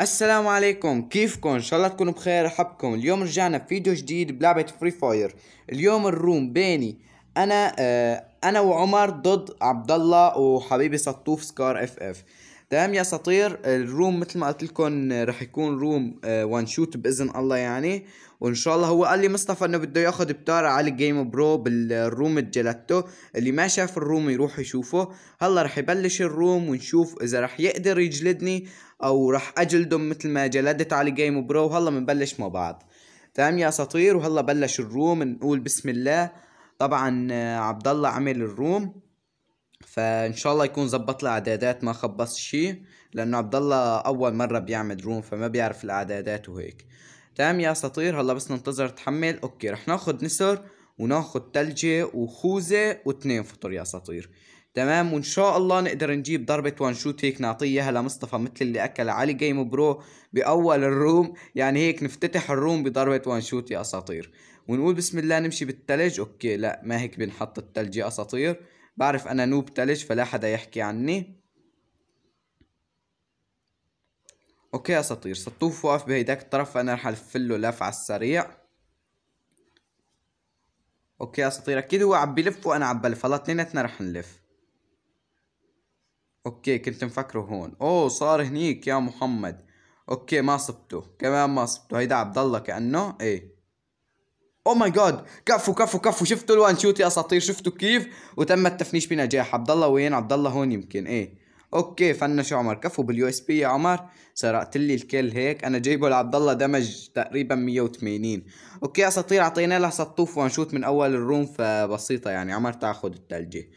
السلام عليكم كيفكم ان شاء الله تكونوا بخير احبكم اليوم رجعنا بفيديو جديد بلعبة فري فاير اليوم الروم بيني انا آه انا وعمر ضد عبد الله وحبيبي سطوف سكار اف اف تمام يا اساطير الروم مثل ما قلت لكم رح يكون روم وان آه، شوت باذن الله يعني وان شاء الله هو قال لي مصطفى انه بده ياخذ بتار على الجيم برو بالروم الجلاتو اللي ما شاف الروم يروح يشوفه هلا رح يبلش الروم ونشوف اذا رح يقدر يجلدني او رح اجلده مثل ما جلدت على الجيم برو وهلا بنبلش مع بعض تمام يا اساطير وهلا بلش الروم نقول بسم الله طبعا آه، عبد الله عمل الروم فان شاء الله يكون زبط لي اعدادات ما خبص شيء لانه عبد الله اول مره بيعمل روم فما بيعرف الاعدادات وهيك تمام يا اساطير هلا بس ننتظر تحمل اوكي رح ناخذ نسر وناخذ تلجة وخوذة واثنين فطر يا اساطير تمام وان شاء الله نقدر نجيب ضربة وان شوت هيك نعطيه اياها لمصطفى مثل اللي اكل علي جيم برو باول الروم يعني هيك نفتتح الروم بضربة وان شوت يا اساطير ونقول بسم الله نمشي بالتلج اوكي لا ما هيك بنحط التلج يا اساطير بعرف أنا نوب تلج فلا حدا يحكي عني أوكي اسطير سطوف واقف بهيداك الطرف فأنا رح ألفله لف على السريع أوكي اسطير أكيد هو عم بلف وأنا عم بلف هلا اتنيناتنا رح نلف أوكي كنت مفكره هون أوه صار هنيك يا محمد أوكي ما صبته كمان ما صبته هيدا عبد الله كأنه إيه او ماي جاد كفو كفو كفو شفتوا الوان شوت يا اساطير شفتوا كيف وتم التفنيش بنجاح عبد الله وين عبد الله هون يمكن ايه اوكي فنشوا عمر كفو باليو اس بي يا عمر سرقت لي الكل هيك انا جايبه لعبد الله دمج تقريبا 180 اوكي اساطير اعطينا له سطوف شوت من اول الروم فبسيطه يعني عمر تاخذ الثلجه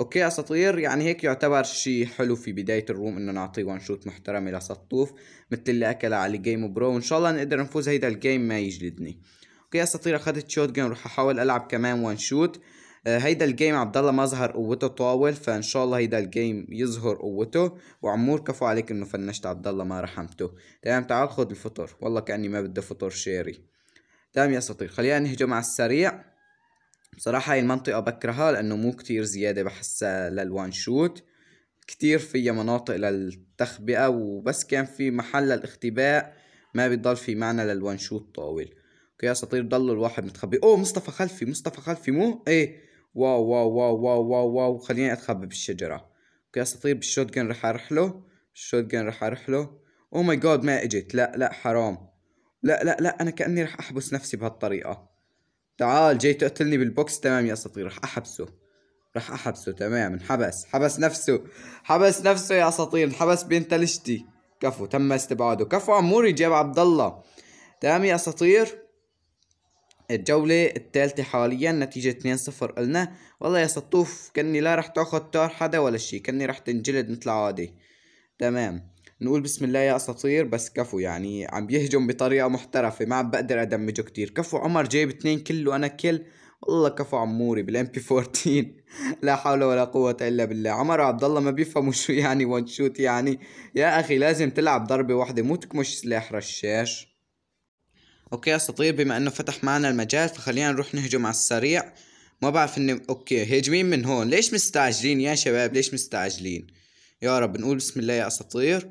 اوكي اساطير يعني هيك يعتبر شيء حلو في بدايه الروم انه نعطيه وان شوت محترمه لسطوف مثل اللي اكل على جيم برو وان شاء الله نقدر نفوز هيدا الجيم ما يجلدني اوكي اساطير اخدت شوت جن رح احاول العب كمان وان آه، شوت هيدا الجيم عبد الله ما ظهر قوته طاول فان شاء الله هيدا الجيم يظهر قوته وعمور كفو عليك انه فنشت عبد الله ما رحمته تمام تعال خد الفطور والله كاني ما بدي فطور شيري تمام يا اساطير خلينا نهجم على السريع بصراحة هاي المنطقة بكرهها لأنه مو كتير زيادة بحسها للوان شوت كتير فيها مناطق للتخبئة وبس كان في محل للاختباء ما بيضل في معنى للوان شوت طاول يا اساطير ضلوا الواحد متخبي اوه مصطفى خلفي مصطفى خلفي مو ايه واو واو واو واو واو واو خليني اتخبى بالشجره يا اساطير بالشوت جن راح اروح له الشوت جن راح اروح له اوه ماي جاد ما اجت لا لا حرام لا لا لا انا كاني راح احبس نفسي بهالطريقه تعال جاي تقتلني بالبوكس تمام يا اساطير راح احبسه راح احبسه تمام انحبس حبس نفسه حبس نفسه يا اساطير انحبس بين تلشتي كفو تم استبعاده كفو عموري جاب عبد الله تمام يا اساطير الجولة الثالثة حاليا نتيجة 2-0 قلنا والله يا سطوف كني لا رح تاخذ تار حدا ولا شيء كني رح تنجلد مثل عادي تمام نقول بسم الله يا اساطير بس كفو يعني عم بيهجم بطريقة محترفة ما عم بقدر ادمجه كتير كفو عمر جايب اثنين كله انا كل والله كفو عموري بالام بي 14 لا حول ولا قوة الا بالله عمر وعبد الله ما بيفهموا شو يعني وان شوت يعني يا اخي لازم تلعب ضربة واحدة مو تكمش سلاح رشاش اوكي اساطير بما انه فتح معنا المجال فخلينا نروح نهجم على السريع ما بعرف اني اوكي هاجمين من هون ليش مستعجلين يا شباب ليش مستعجلين يا رب نقول بسم الله يا اساطير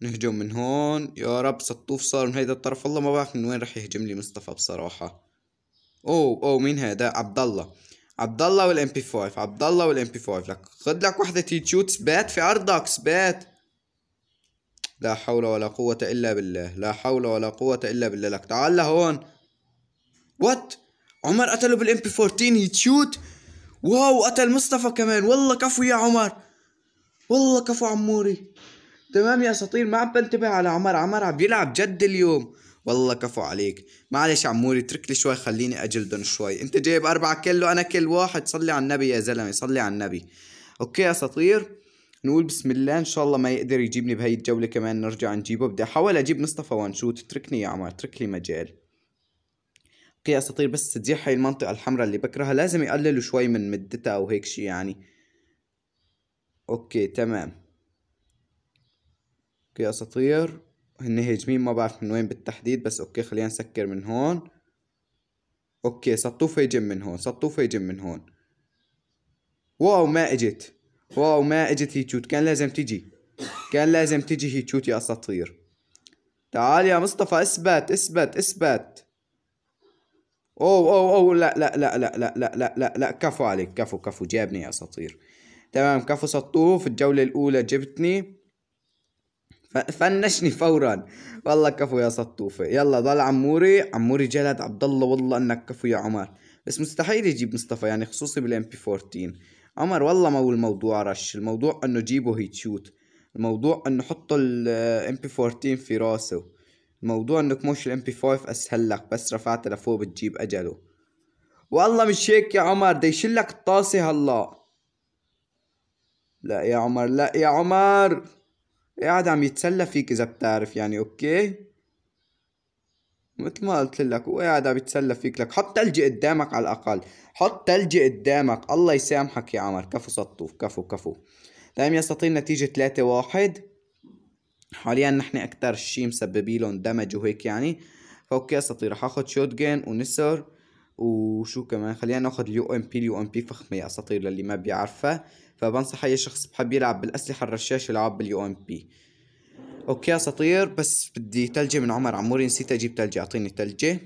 نهجم من هون يا رب سطوف صار من هيدا الطرف والله ما بعرف من وين رح يهجم لي مصطفى بصراحه اوه اوه مين هذا عبد الله عبد الله والام بي 5 عبد الله والام بي 5 لك خد لك وحده تي تيتشوت سبات في عرضك سبات لا حول ولا قوة إلا بالله لا حول ولا قوة إلا بالله لك تعال لهون وات عمر قتله بالام بي 14 يتشوت واو قتل مصطفى كمان والله كفو يا عمر والله كفو عموري تمام يا اساطير ما عم بنتبه على عمر عمر عم بيلعب جد اليوم والله كفو عليك معلش عموري اترك لي شوي خليني اجلدن شوي انت جايب اربعة كيلو انا كل واحد صلي على النبي يا زلمه صلي على النبي اوكي يا اساطير نقول بسم الله ان شاء الله ما يقدر يجيبني بهي الجولة كمان نرجع نجيبه بدي احاول اجيب مصطفى وانشوت اتركني يا عمر اترك لي مجال اوكي اساطير بس تزيح هاي المنطقة الحمراء اللي بكرهها لازم يقللوا شوي من مدتها او هيك شي يعني اوكي تمام اوكي اساطير هن هاجمين ما بعرف من وين بالتحديد بس اوكي خلينا نسكر من هون اوكي سطوفة يجم من هون سطوفة يجم من هون واو ما اجت واو ما اجت هيتشوت كان لازم تجي كان لازم تجي هيتشوت يا اساطير تعال يا مصطفى اثبت اثبت اثبت اوه اوه اوه لا لا لا لا لا لا لا لا, لا. كفو عليك كفو كفو جابني يا اساطير تمام كفو سطوه في الجولة الأولى جبتني فنشني فورا والله كفو يا سطوفة يلا ضل عموري عموري جلد عبد الله والله انك كفو يا عمر بس مستحيل يجيب مصطفى يعني خصوصي بالام بي 14 عمر والله ما هو الموضوع رش الموضوع انه جيبه هيت شوت الموضوع انه حطه الام بي 14 في راسه الموضوع انك مش الام بي 5 اسهل لك بس رفعته لفوق بتجيب اجله والله مش هيك يا عمر بدي يشلك الطاسة هلا لا يا عمر لا يا عمر قاعد عم يتسلى فيك اذا بتعرف يعني اوكي مثل ما قلت لك وقاعد بيتسلى فيك لك حط ثلجي قدامك على الاقل حط ثلجي قدامك الله يسامحك يا عمر كفو سطوف كفو كفو لم يستطيع نتيجة ثلاثة واحد حاليا نحن اكتر شي مسببي لهم دمج وهيك يعني فاوكي اساطير رح اخد شوت جين ونسر وشو كمان خلينا ناخد اليو ام بي اليو ام بي فخمة يا اساطير للي ما بيعرفها فبنصح اي شخص بحب يلعب بالاسلحة الرشاشة يلعب باليو ام بي اوكي يا بس بدي تلجة من عمر عموري نسيت اجيب تلجة اعطيني تلجة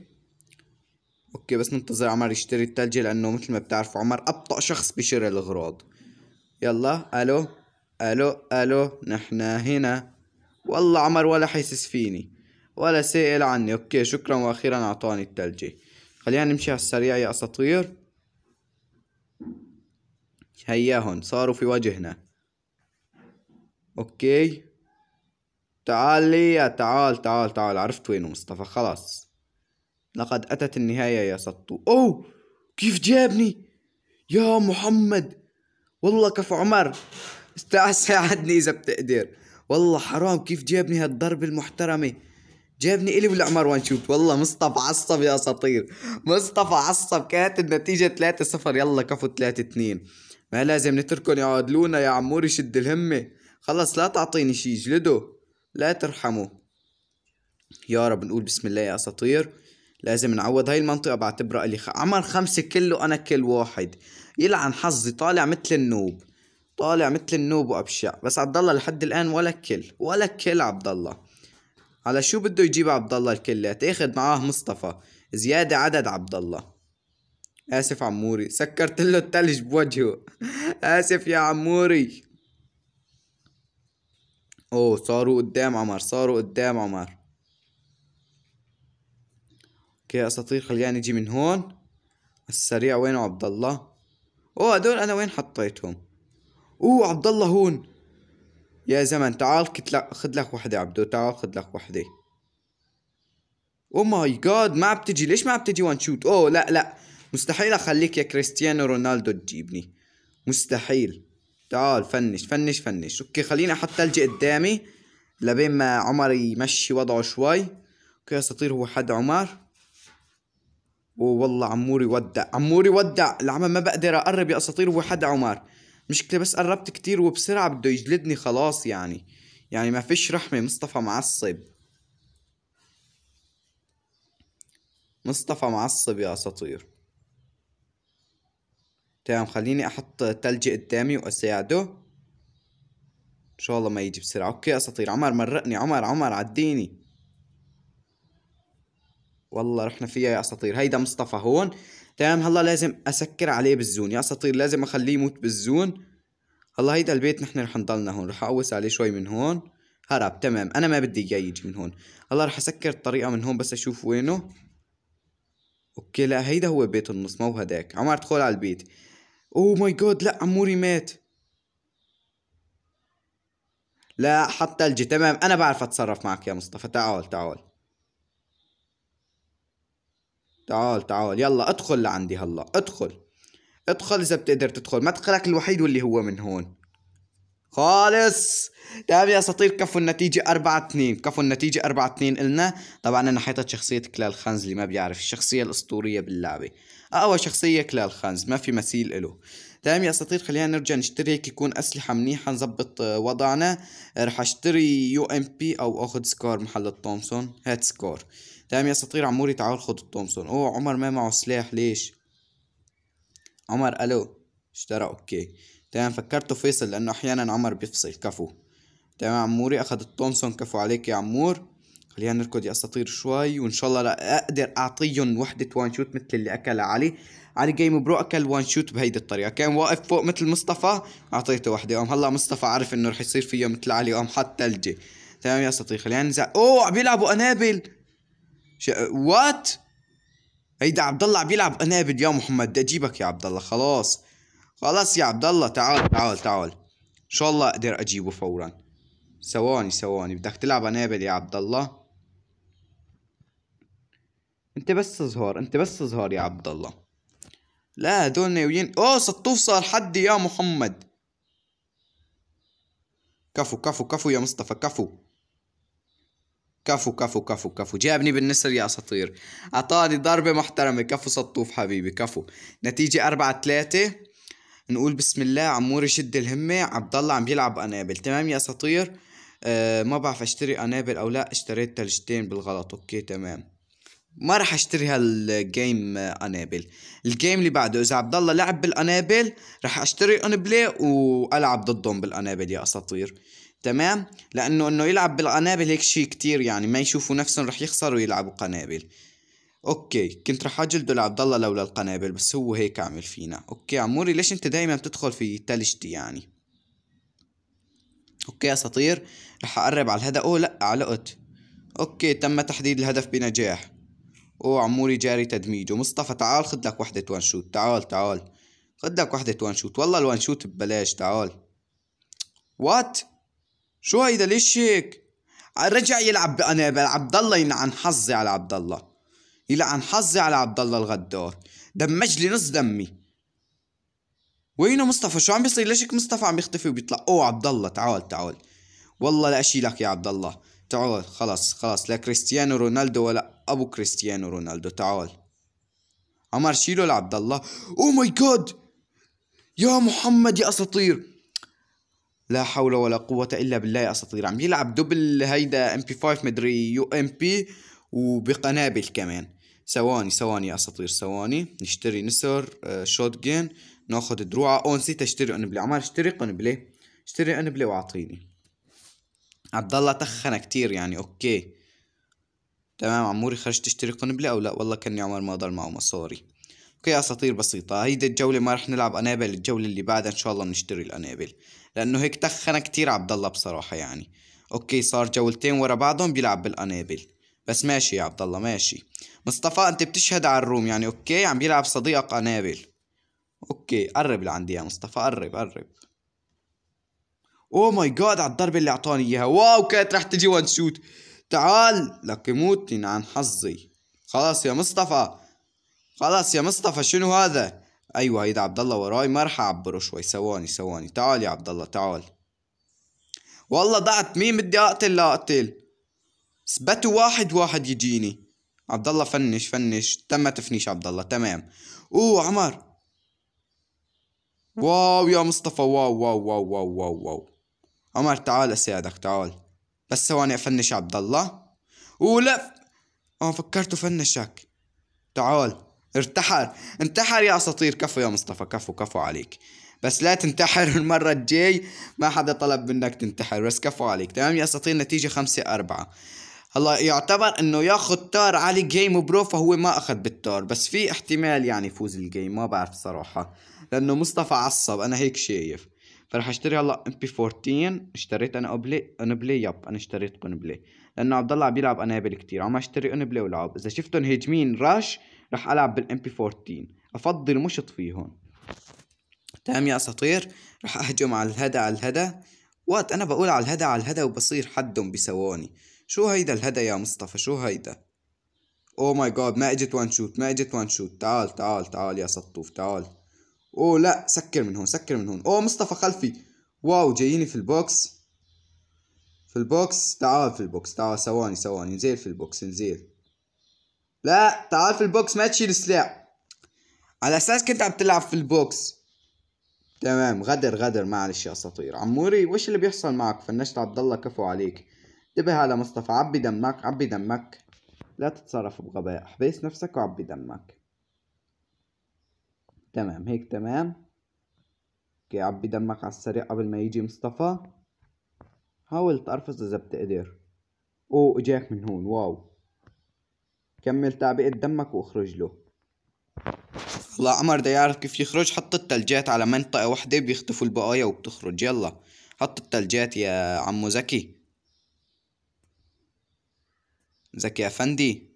اوكي بس ننتظر عمر يشتري التلجة لانه مثل ما بتعرفوا عمر ابطأ شخص بشراء الاغراض يلا الو الو الو نحن هنا والله عمر ولا حاسس فيني ولا سائل عني اوكي شكرا واخيرا اعطاني التلجة خلينا نمشي على السريع يا اساطير هياهن صاروا في وجهنا اوكي تعال لي تعال تعال تعال عرفت وينه مصطفى خلاص لقد أتت النهاية يا سطو أوه كيف جابني يا محمد والله كفو عمر استاذ ساعدني إذا بتقدر والله حرام كيف جابني هالضربة المحترمة جابني إلي ولا عمر وان شوت والله مصطفى عصب يا سطير مصطفى عصب كانت النتيجة 3-0 يلا كفو 3-2 ما لازم نتركهم يعادلونا يا عموري شد الهمة خلص لا تعطيني شي جلده لا ترحموا يا رب نقول بسم الله يا اساطير لازم نعوض هاي المنطقة بعتبرها لي خ... عمر خمسة كيلو أنا كل واحد يلعن حظي طالع مثل النوب طالع مثل النوب وأبشع بس عبد الله لحد الآن ولا كل ولا كل عبد الله على شو بده يجيب عبد الله الكل تاخذ معاه مصطفى زيادة عدد عبد الله آسف عموري سكرت له التلج بوجهه آسف يا عموري أوه صاروا قدام عمر صاروا قدام عمر اوكي يا اساطير خلينا نجي من هون السريع وين عبد الله اوه هدول انا وين حطيتهم اوه عبد الله هون يا زمن تعال خد لك وحده عبدو تعال خد لك وحده او ماي جاد ما بتجي ليش ما بتجي وان شوت اوه لا لا مستحيل اخليك يا كريستيانو رونالدو تجيبني مستحيل تعال فنش فنش فنش اوكي خليني احط ثلج قدامي لبين ما عمر يمشي وضعه شوي اوكي اساطير هو حد عمر والله عموري ودع عموري ودع العمى ما بقدر اقرب يا اساطير هو حد عمر مشكلة بس قربت كتير وبسرعة بده يجلدني خلاص يعني يعني ما فيش رحمة مصطفى معصب مصطفى معصب يا اساطير تمام خليني احط تلجي قدامي واساعده ان شاء الله ما يجي بسرعة اوكي اساطير عمر مرقني عمر عمر عديني والله رحنا فيها يا اساطير هيدا مصطفى هون تمام هلا لازم اسكر عليه بالزون يا اساطير لازم اخليه يموت بالزون هلا هيدا البيت نحن رح نضلنا هون رح اقوس عليه شوي من هون هرب تمام انا ما بدي اياه يجي من هون هلا رح اسكر الطريقة من هون بس اشوف وينه اوكي لا هيدا هو بيت النص مو هداك عمر ادخل على البيت اوه ماي جاد لا عموري مات لا حط ثلجي تمام انا بعرف اتصرف معك يا مصطفى تعال تعال تعال تعال يلا ادخل لعندي هلا ادخل ادخل اذا بتقدر تدخل مدخلك الوحيد واللي هو من هون خالص تمام يا اساطير كفوا النتيجة 4 2 كفوا النتيجة 4 2 قلنا طبعا انا حيطت شخصية كلال خنز اللي ما بيعرف الشخصية الاسطورية باللعبة أقوى شخصية كلال خانز ما في مثيل إله تمام يا اساطير خلينا نرجع نشتري هيك يكون اسلحه منيحه نظبط آه، وضعنا آه، رح اشتري يو ام بي او اخذ سكار محل التومسون هات سكار تمام يا اساطير عموري تعال خذ التومسون اوه عمر ما معه سلاح ليش عمر الو اشترى اوكي تمام فكرته فيصل لانه احيانا عمر بيفصل كفو تمام عموري اخذ التومسون كفو عليك يا عمور خلينا نركض يا اساطير شوي وان شاء الله لا اقدر اعطيهم وحده وان شوت مثل اللي اكلها علي علي جيم برو اكل وان شوت بهيدي الطريقه كان واقف فوق مثل مصطفى اعطيته وحده قام هلا مصطفى عرف انه رح يصير فيه مثل علي قام حط ثلجه تمام يا اساطير خلينا نزع اوه عم يلعبوا قنابل ش... وات هيدا عبد الله عم يلعب قنابل يا محمد بدي اجيبك يا عبد الله خلاص خلاص يا عبد الله تعال تعال تعال ان شاء الله اقدر اجيبه فورا ثواني ثواني بدك تلعب قنابل يا عبد الله انت بس زهور انت بس زهور يا عبد الله لا هذول ناويين اوه سطوف صار حدي يا محمد كفو كفو كفو يا مصطفى كفو كفو كفو كفو كفو جابني بالنسر يا اساطير اعطاني ضربة محترمة كفو سطوف حبيبي كفو نتيجة أربعة ثلاثة نقول بسم الله عموري شد الهمة عبد الله عم يلعب أنابل تمام يا اساطير أه ما بعرف اشتري أنابل أو لا اشتريت ثلجتين بالغلط اوكي تمام ما راح اشتري هالجيم انابل الجيم اللي بعده اذا عبد الله لعب بالانابل راح اشتري انبلي والعب ضدهم بالانابل يا اساطير تمام لانه انه يلعب بالقنابل هيك شيء كتير يعني ما يشوفوا نفسهم راح يخسروا يلعبوا قنابل اوكي كنت راح اجلده لعبد الله لولا القنابل بس هو هيك عمل فينا اوكي عموري ليش انت دايما بتدخل في تلجتي يعني اوكي يا اساطير راح اقرب على الهدف اوه لا علقت اوكي تم تحديد الهدف بنجاح عموري جاري تدميجه مصطفى تعال خد لك وحدة وان شوت تعال تعال خد لك وحدة وان شوت والله الوان شوت ببلاش تعال وات شو هيدا ليش هيك رجع يلعب انا عبد الله يلعن حظي على عبد الله يلعن حظي على عبد الله الغدار دمج لي نص دمي وينه مصطفى شو عم بيصير ليش مصطفى عم يختفي وبيطلع اوه عبد الله تعال تعال والله لاشيلك يا عبد الله تعال خلاص خلاص لا كريستيانو رونالدو ولا ابو كريستيانو رونالدو تعال عمر شيله لعبد الله او ماي جاد يا محمد يا اساطير لا حول ولا قوة الا بالله يا اساطير عم يلعب دبل هيدا ام بي 5 مدري يو ام بي وبقنابل كمان ثواني ثواني يا اساطير ثواني نشتري نسر شوت آه، جين ناخذ دروعة اون سي اشتري قنبلة عمار اشتري قنبلة اشتري قنبلة واعطيني عبد الله تخنا كتير يعني اوكي تمام عموري خرجت تشتري قنبلة او لا والله كاني عمر ما ضل معه مصاري اوكي اساطير بسيطة هيدي الجولة ما رح نلعب انابل الجولة اللي بعدها ان شاء الله بنشتري الانابل لانه هيك تخنا كتير عبد الله بصراحة يعني اوكي صار جولتين ورا بعضهم بيلعب بالانابل بس ماشي يا عبد الله ماشي مصطفى انت بتشهد على الروم يعني اوكي عم بيلعب صديقك انابل اوكي قرب لعندي يا مصطفى قرب قرب اوه ماي جاد على الضربه اللي اعطاني اياها واو كانت رح تجي وان شوت تعال لك يموتني عن حظي خلاص يا مصطفى خلاص يا مصطفى شنو هذا ايوه هيدا عبد الله وراي ما رح اعبره شوي ثواني ثواني تعال يا عبد الله تعال والله ضعت مين بدي اقتل لا اقتل اثبتوا واحد واحد يجيني عبد الله فنش فنش تم تفنيش عبد الله تمام اوه عمر واو يا مصطفى واو واو واو واو واو, واو. عمر تعال اساعدك تعال بس ثواني افنش عبد الله ولف اه فكرت فنشك تعال ارتحر انتحر يا اساطير كفو يا مصطفى كفو كفو عليك بس لا تنتحر المرة الجاي ما حدا طلب منك تنتحر بس كفو عليك تمام يا اساطير نتيجة خمسة أربعة هلا يعتبر انه ياخذ تار علي جيم برو فهو ما اخذ بالتار بس في احتمال يعني يفوز الجيم ما بعرف صراحة لانه مصطفى عصب انا هيك شايف فراح اشتري هلا ام بي 14 اشتريت انا اوبلي انبلي يب انا اشتريت قنبلي لانه عبد الله عم بيلعب انابل كثير عم اشتري انبلي ولعب اذا شفتهم هجمين راش راح العب بالام بي 14 افضل مش اطفيهم تمام يا اساطير راح اهجم على الهدا على الهدا وقت انا بقول على الهدا على الهدا وبصير حدهم بيسووني شو هيدا الهدا يا مصطفى شو هيدا او ماي جاد ما اجت وان شوت ما اجت وان شوت تعال تعال تعال يا سطوف تعال اوه لا سكر من هون سكر من هون اوه مصطفى خلفي واو جاييني في البوكس في البوكس تعال في البوكس تعال ثواني ثواني نزيل في البوكس نزيل لا تعال في البوكس ما تشيل سلاح على اساس كنت عم تلعب في البوكس تمام غدر غدر معلش يا اساطير عموري وش اللي بيحصل معك فنشت عبد الله كفو عليك انتبه على مصطفى عبي دمك عبي دمك لا تتصرف بغباء حبيس نفسك وعبي دمك تمام هيك تمام اوكي عبي دمك على السريع قبل ما يجي مصطفى حاول تقرفص اذا بتقدر اوه اجاك من هون واو كمل تعبئة دمك واخرج له لا عمر ده يعرف كيف يخرج حط التلجات على منطقة واحدة بيختفوا البقايا وبتخرج يلا حط التلجات يا عمو زكي زكي افندي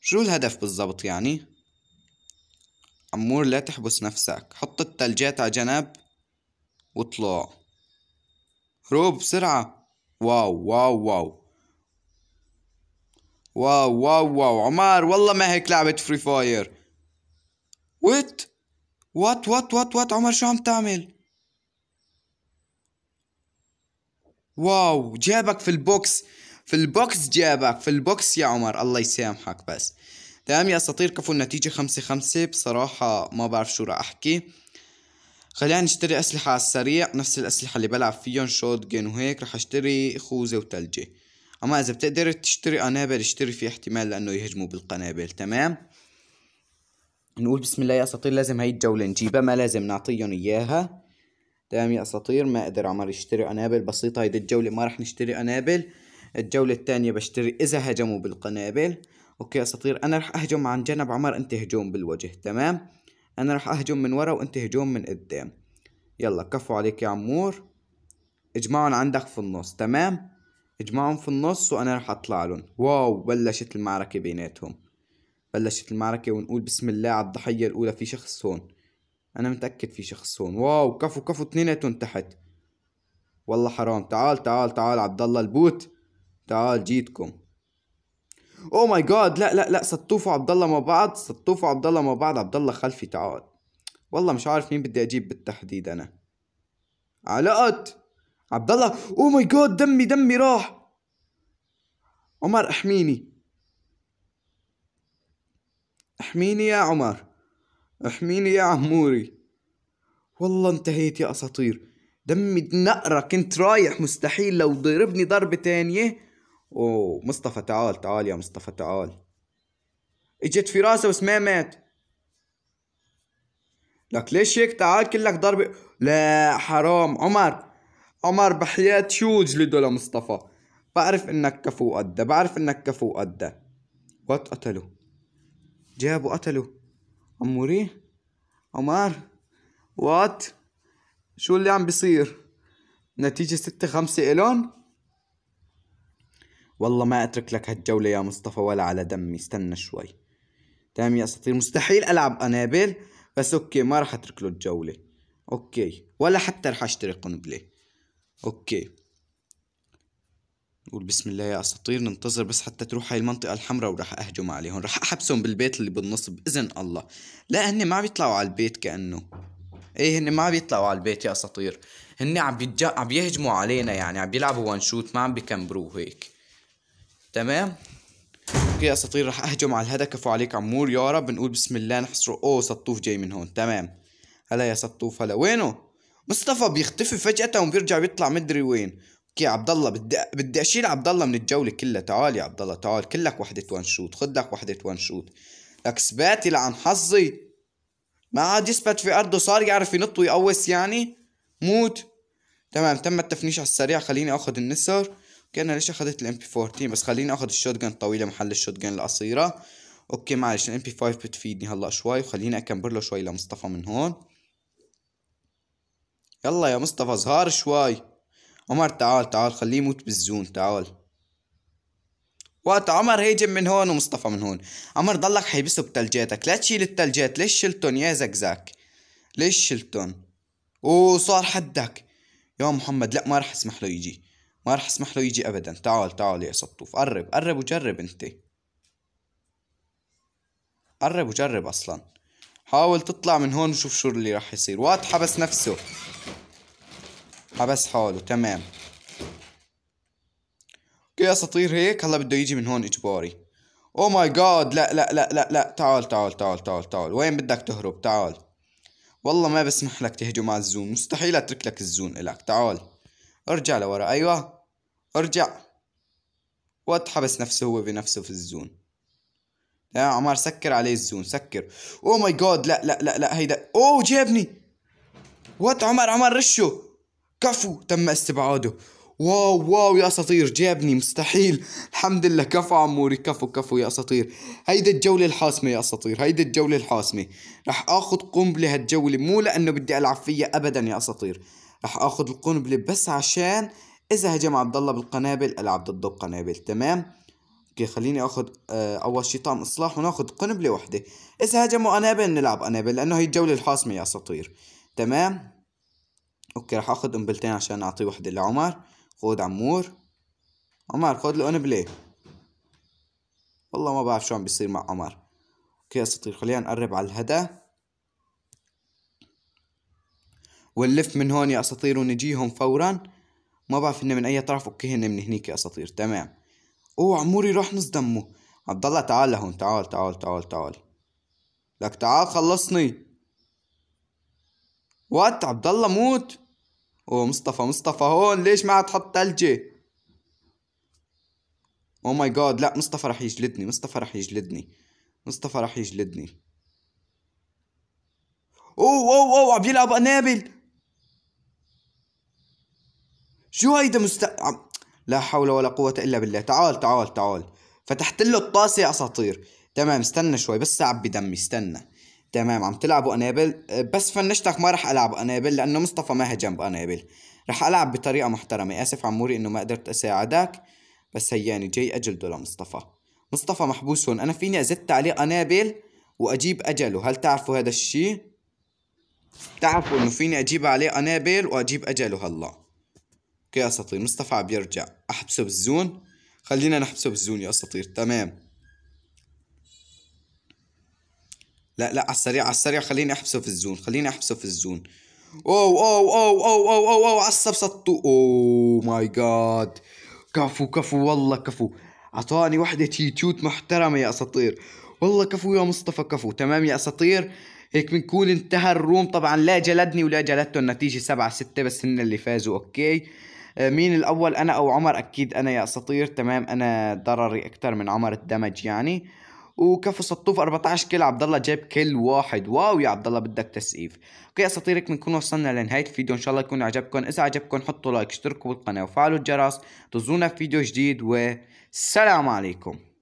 شو الهدف بالضبط يعني؟ عمور لا تحبس نفسك حط التلجات على جنب واطلع هروب بسرعة واو واو واو واو واو واو عمار والله ما هيك لعبة فري فاير وات وات وات وات وات عمر شو عم تعمل واو جابك في البوكس في البوكس جابك في البوكس يا عمر الله يسامحك بس تمام يا اساطير كفو النتيجة خمسة خمسة بصراحة ما بعرف شو راح احكي خلينا نشتري اسلحة على السريع نفس الاسلحة اللي بلعب فيهم شوت جن وهيك رح اشتري خوذة وتلجة اما اذا بتقدر تشتري قنابل اشتري في احتمال لانه يهجموا بالقنابل تمام نقول بسم الله يا اساطير لازم هاي الجولة نجيبها ما لازم نعطيهم اياها تمام يا اساطير ما اقدر عمر يشتري قنابل بسيطة هيدي الجولة ما رح نشتري قنابل الجولة الثانية بشتري اذا هجموا بالقنابل اوكي اساطير انا راح اهجم عن جنب عمر انت هجوم بالوجه تمام انا راح اهجم من ورا وانت هجوم من قدام يلا كفو عليك يا عمور اجمعهم عندك في النص تمام اجمعهم في النص وانا راح اطلع لهم واو بلشت المعركة بيناتهم بلشت المعركة ونقول بسم الله على الضحية الاولى في شخص هون انا متأكد في شخص هون واو كفو كفو اتنيناتهم تحت والله حرام تعال تعال تعال عبد الله البوت تعال جيتكم او ماي جاد لا لا لا سطوف وعبد الله مع بعض سطوف وعبد الله مع بعض عبد الله خلفي تعال والله مش عارف مين بدي اجيب بالتحديد انا علقت عبد الله او oh ماي جاد دمي دمي راح عمر احميني احميني يا عمر احميني يا عموري والله انتهيت يا اساطير دمي نقرة كنت رايح مستحيل لو ضربني ضربة تانية ومصطفى تعال تعال يا مصطفى تعال اجت في راسه ما مات لك ليش هيك تعال كلك ضربة لا حرام عمر عمر بحياة شو جلده لمصطفى بعرف انك كفو قده بعرف انك كفو قده وات قتله جابوا قتله عموري عمر وات شو اللي عم بيصير نتيجة ستة خمسة إلون والله ما اترك لك هالجولة يا مصطفى ولا على دمي استنى شوي تمام يا اساطير مستحيل العب انابل بس اوكي ما راح اترك له الجولة اوكي ولا حتى راح اشتري قنبلة اوكي نقول بسم الله يا اساطير ننتظر بس حتى تروح هاي المنطقة الحمراء وراح اهجم عليهم راح احبسهم بالبيت اللي بالنص باذن الله لا هن ما بيطلعوا على البيت كانه ايه هن ما بيطلعوا على البيت يا اساطير هن عم بيتج... عم بيهجموا علينا يعني عم بيلعبوا وان شوت ما عم بيكمبروا هيك تمام اوكي يا اساطير راح اهجم على الهدف كفو عليك عمور يا رب بنقول بسم الله نحصره اوه سطوف جاي من هون تمام هلا يا سطوف هلا وينه مصطفى بيختفي فجأة وبيرجع بيطلع مدري وين اوكي عبد الله بدي بدي اشيل عبد الله من الجولة كلها تعال يا عبد الله تعال كلك وحدة وان شوت خد لك وحدة وان شوت لك سباتي لعن حظي ما عاد يثبت في ارضه صار يعرف ينط ويقوس يعني موت تمام تم التفنيش على السريع خليني اخذ النسر كان ليش اخذت الام بي 14 بس خليني اخذ الشوت جان الطويله محل الشوت جان القصيره اوكي معلش الام بي 5 بتفيدني هلا شوي وخليني اكمبر له شوي لمصطفى من هون يلا يا مصطفى زهار شوي عمر تعال تعال خليه يموت بالزون تعال وقت عمر هيجم من هون ومصطفى من هون عمر ضلك حيبسه بتلجاتك لا تشيل التلجات ليش شلتن يا زكزاك ليش شلتن اوه صار حدك يا محمد لا ما رح اسمح له يجي ما رح اسمح له يجي ابدا تعال تعال يا سطوف قرب قرب وجرب انت قرب وجرب اصلا حاول تطلع من هون وشوف شو اللي رح يصير وات حبس نفسه حبس حاله تمام اوكي سطير هيك هلا بده يجي من هون اجباري او ماي جاد لا لا لا لا لا تعال تعال تعال تعال تعال وين بدك تهرب تعال والله ما بسمح لك تهجم على الزون مستحيل اترك لك الزون الك تعال ارجع لورا ايوه ارجع وقت حبس نفسه هو بنفسه في الزون يا عمار سكر عليه الزون سكر او ماي جاد لا لا لا لا هيدا اوه oh، جابني وات عمر عمر رشه كفو تم استبعاده واو واو يا اساطير جابني مستحيل الحمد لله كفو عموري كفو كفو يا اساطير هيدا الجولة الحاسمة يا اساطير هيدا الجولة الحاسمة رح اخذ قنبلة هالجولة مو لانه بدي العب فيها ابدا يا اساطير رح اخذ القنبلة بس عشان إذا هجم عبد الله بالقنابل ألعب ضده القنابل تمام اوكي خليني اخد آه اول شيء طعم اصلاح وناخد قنبله وحده اذا هجموا قنابل نلعب قنابل لانه هي الجوله الحاسمه يا اساطير تمام اوكي راح اخد قنبلتين عشان اعطي وحده لعمر خود عمور عمر خود القنبله والله ما بعرف شو عم بيصير مع عمر اوكي يا اساطير خلينا نقرب على الهدى ونلف من هون يا اساطير ونجيهم فورا ما بعرف هن من اي طرف اوكي هن من هنيك يا اساطير تمام اوه عموري راح نصدمه عبد الله تعال لهون تعال تعال تعال تعال لك تعال خلصني وات عبد الله موت اوه مصطفى مصطفى هون ليش ما عاد تحط ثلجه او ماي جاد لا مصطفى رح يجلدني مصطفى رح يجلدني مصطفى رح يجلدني اوه اوه اوه عم يلعب قنابل شو هيدا مست لا حول ولا قوة إلا بالله تعال تعال تعال فتحت له الطاسة يا أساطير تمام استنى شوي بس أعبي دمي استنى تمام عم تلعبوا أنابل أه، بس فنشتك ما رح ألعب أنابل لأنه مصطفى ما هجم جنب أنابل رح ألعب بطريقة محترمة آسف عموري إنه ما قدرت أساعدك بس هياني جاي أجلده لمصطفى مصطفى محبوس هون أنا فيني أزت عليه أنابل وأجيب أجله هل تعرفوا هذا الشي؟ تعرفوا إنه فيني أجيب عليه أنابل وأجيب أجله هلأ يا اساطير مصطفى عم يرجع احبسه بالزون خلينا نحبسه بالزون يا اساطير تمام لا لا على السريع على السريع خليني احبسه في الزون خليني احبسه في الزون او او او او او او او عصب سطو اوه ماي جاد كفو كفو والله كفو اعطاني وحدة توت محترمة يا اساطير والله كفو يا مصطفى كفو تمام يا اساطير هيك بنكون انتهى الروم طبعا لا جلدني ولا جلدته النتيجة 7 6 بس هن اللي فازوا اوكي آه، مين الاول انا او عمر اكيد انا يا اساطير تمام انا ضرري اكثر من عمر الدمج يعني وكفو سطوف 14 كيل عبد الله جاب كل واحد واو يا عبد الله بدك تسقيف اوكي يا اساطيرك بنكون وصلنا لنهايه الفيديو ان شاء الله يكون عجبكم اذا عجبكم حطوا لايك اشتركوا بالقناه وفعلوا الجرس تظلونا في فيديو جديد وسلام عليكم